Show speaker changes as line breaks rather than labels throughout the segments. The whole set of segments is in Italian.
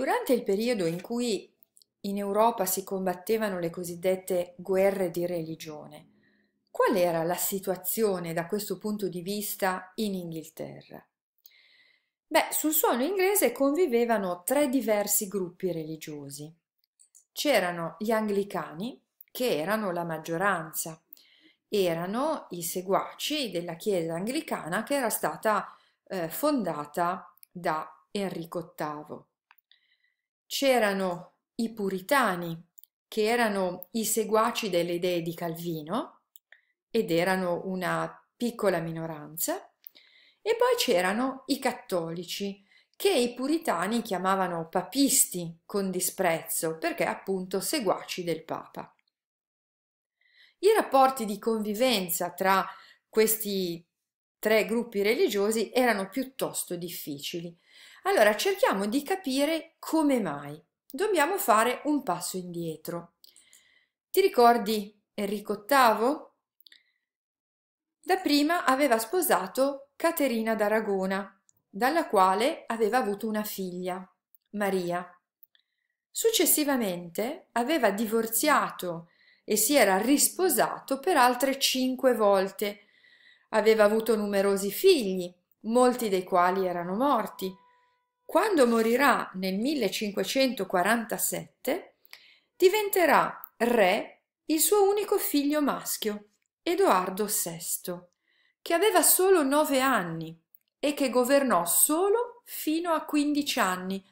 Durante il periodo in cui in Europa si combattevano le cosiddette guerre di religione, qual era la situazione da questo punto di vista in Inghilterra? Beh, sul suolo inglese convivevano tre diversi gruppi religiosi. C'erano gli anglicani, che erano la maggioranza, erano i seguaci della Chiesa anglicana che era stata eh, fondata da Enrico VIII c'erano i puritani, che erano i seguaci delle idee di Calvino, ed erano una piccola minoranza, e poi c'erano i cattolici, che i puritani chiamavano papisti con disprezzo, perché appunto seguaci del Papa. I rapporti di convivenza tra questi tre gruppi religiosi erano piuttosto difficili allora cerchiamo di capire come mai. Dobbiamo fare un passo indietro. Ti ricordi Enrico VIII? Dapprima aveva sposato Caterina d'Aragona, dalla quale aveva avuto una figlia, Maria. Successivamente aveva divorziato e si era risposato per altre cinque volte. Aveva avuto numerosi figli, molti dei quali erano morti, quando morirà nel 1547, diventerà re il suo unico figlio maschio, Edoardo VI, che aveva solo nove anni e che governò solo fino a quindici anni,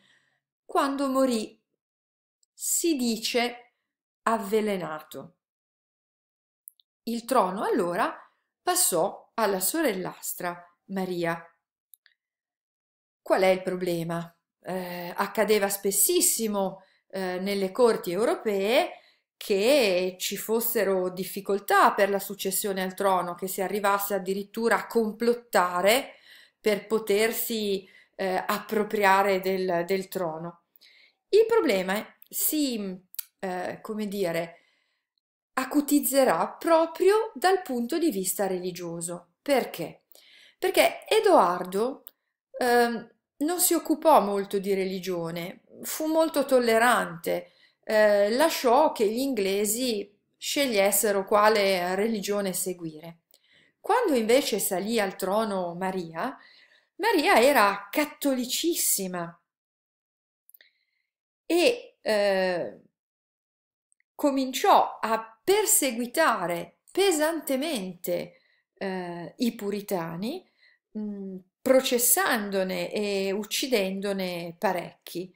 quando morì, si dice, avvelenato. Il trono allora passò alla sorellastra Maria Qual è il problema? Eh, accadeva spessissimo eh, nelle corti europee che ci fossero difficoltà per la successione al trono, che si arrivasse addirittura a complottare per potersi eh, appropriare del, del, trono. Il problema si, eh, come dire, acutizzerà proprio dal punto di vista religioso. Perché? Perché Edoardo eh, non si occupò molto di religione, fu molto tollerante, eh, lasciò che gli inglesi scegliessero quale religione seguire. Quando invece salì al trono Maria, Maria era cattolicissima e eh, cominciò a perseguitare pesantemente eh, i puritani mh, mm, processandone e uccidendone parecchi.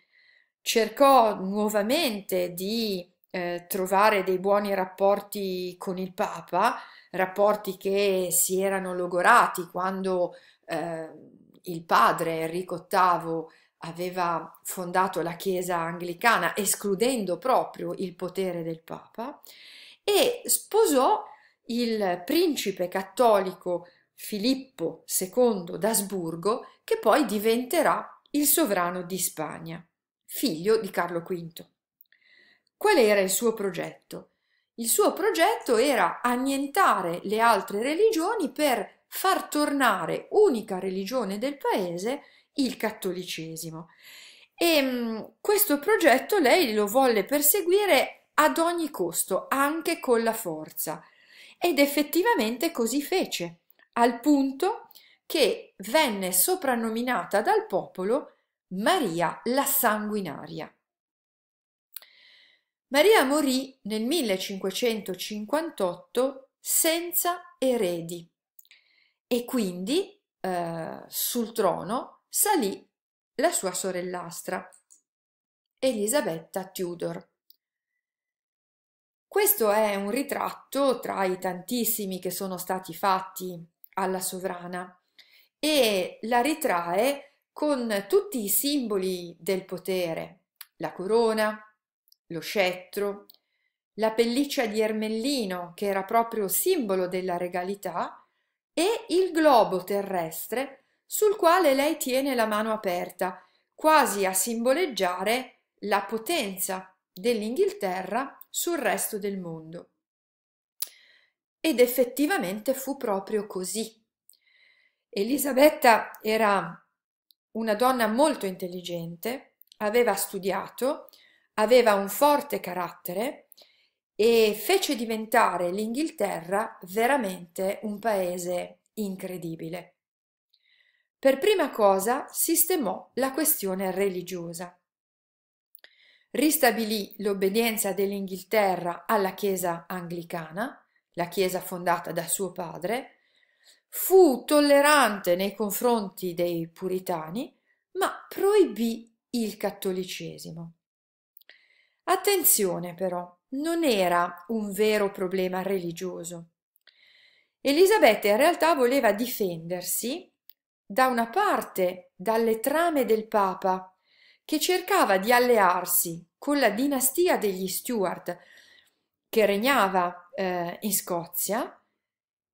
Cercò nuovamente di eh, trovare dei buoni rapporti con il Papa, rapporti che si erano logorati quando eh, il padre Enrico VIII aveva fondato la Chiesa anglicana, escludendo proprio il potere del Papa, e sposò il principe cattolico Filippo II d'Asburgo, che poi diventerà il sovrano di Spagna, figlio di Carlo V. Qual era il suo progetto? Il suo progetto era annientare le altre religioni per far tornare unica religione del paese il cattolicesimo. E mm, questo progetto lei lo volle perseguire ad ogni costo, anche con la forza. Ed effettivamente così fece al punto che venne soprannominata dal popolo Maria la sanguinaria. Maria morì nel 1558 senza eredi e quindi eh, sul trono salì la sua sorellastra, Elisabetta Tudor. Questo è un ritratto tra i tantissimi che sono stati fatti alla sovrana e la ritrae con tutti i simboli del potere, la corona, lo scettro, la pelliccia di ermellino che era proprio simbolo della regalità e il globo terrestre sul quale lei tiene la mano aperta, quasi a simboleggiare la potenza dell'Inghilterra sul resto del mondo. Ed effettivamente fu proprio così. Elisabetta era una donna molto intelligente, aveva studiato, aveva un forte carattere e fece diventare l'Inghilterra veramente un paese incredibile. Per prima cosa sistemò la questione religiosa. Ristabilì l'obbedienza dell'Inghilterra alla Chiesa anglicana, la Chiesa fondata da suo padre, fu tollerante nei confronti dei puritani, ma proibì il cattolicesimo. Attenzione però, non era un vero problema religioso. Elisabetta in realtà voleva difendersi da una parte dalle trame del Papa, che cercava di allearsi con la dinastia degli Stuart che regnava eh, in Scozia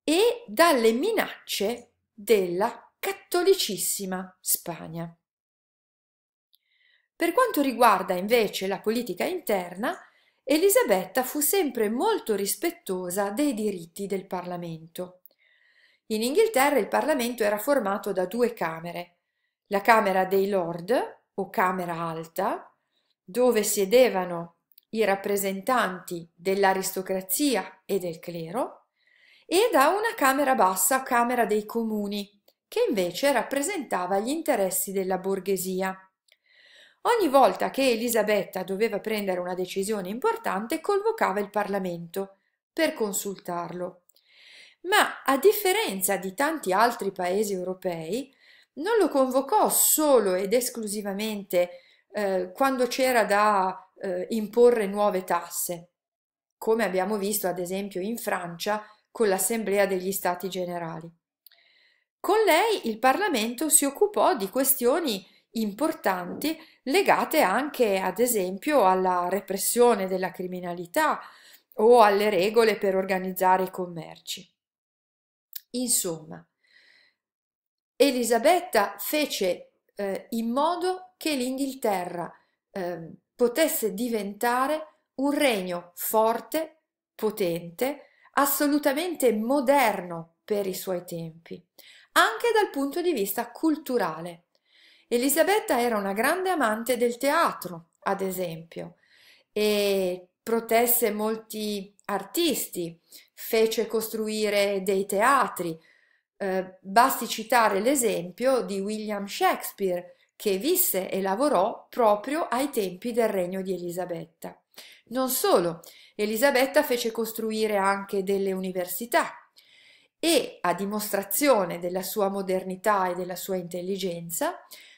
e dalle minacce della cattolicissima Spagna. Per quanto riguarda invece la politica interna, Elisabetta fu sempre molto rispettosa dei diritti del Parlamento. In Inghilterra il Parlamento era formato da due camere, la Camera dei Lord o Camera Alta, dove siedevano i rappresentanti dell'aristocrazia e del clero, e da una Camera bassa, Camera dei Comuni, che invece rappresentava gli interessi della borghesia. Ogni volta che Elisabetta doveva prendere una decisione importante, convocava il Parlamento per consultarlo. Ma a differenza di tanti altri paesi europei, non lo convocò solo ed esclusivamente eh, quando c'era da eh, imporre nuove tasse, come abbiamo visto ad esempio in Francia con l'Assemblea degli Stati Generali. Con lei il Parlamento si occupò di questioni importanti legate anche ad esempio alla repressione della criminalità o alle regole per organizzare i commerci. Insomma, Elisabetta fece eh, in modo che l'Inghilterra eh, potesse diventare un regno forte, potente, assolutamente moderno per i suoi tempi, anche dal punto di vista culturale. Elisabetta era una grande amante del teatro, ad esempio, e protesse molti artisti, fece costruire dei teatri. Eh, basti citare l'esempio di William Shakespeare, che visse e lavorò proprio ai tempi del regno di Elisabetta. Non solo, Elisabetta fece costruire anche delle università e, a dimostrazione della sua modernità e della sua intelligenza,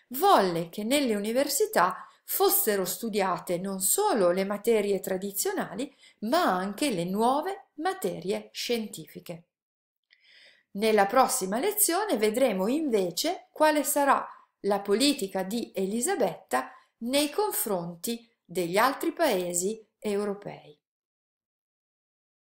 volle che nelle università fossero studiate non solo le materie tradizionali, ma anche le nuove materie scientifiche. Nella prossima lezione vedremo invece quale sarà il la politica di Elisabetta nei confronti degli altri paesi europei.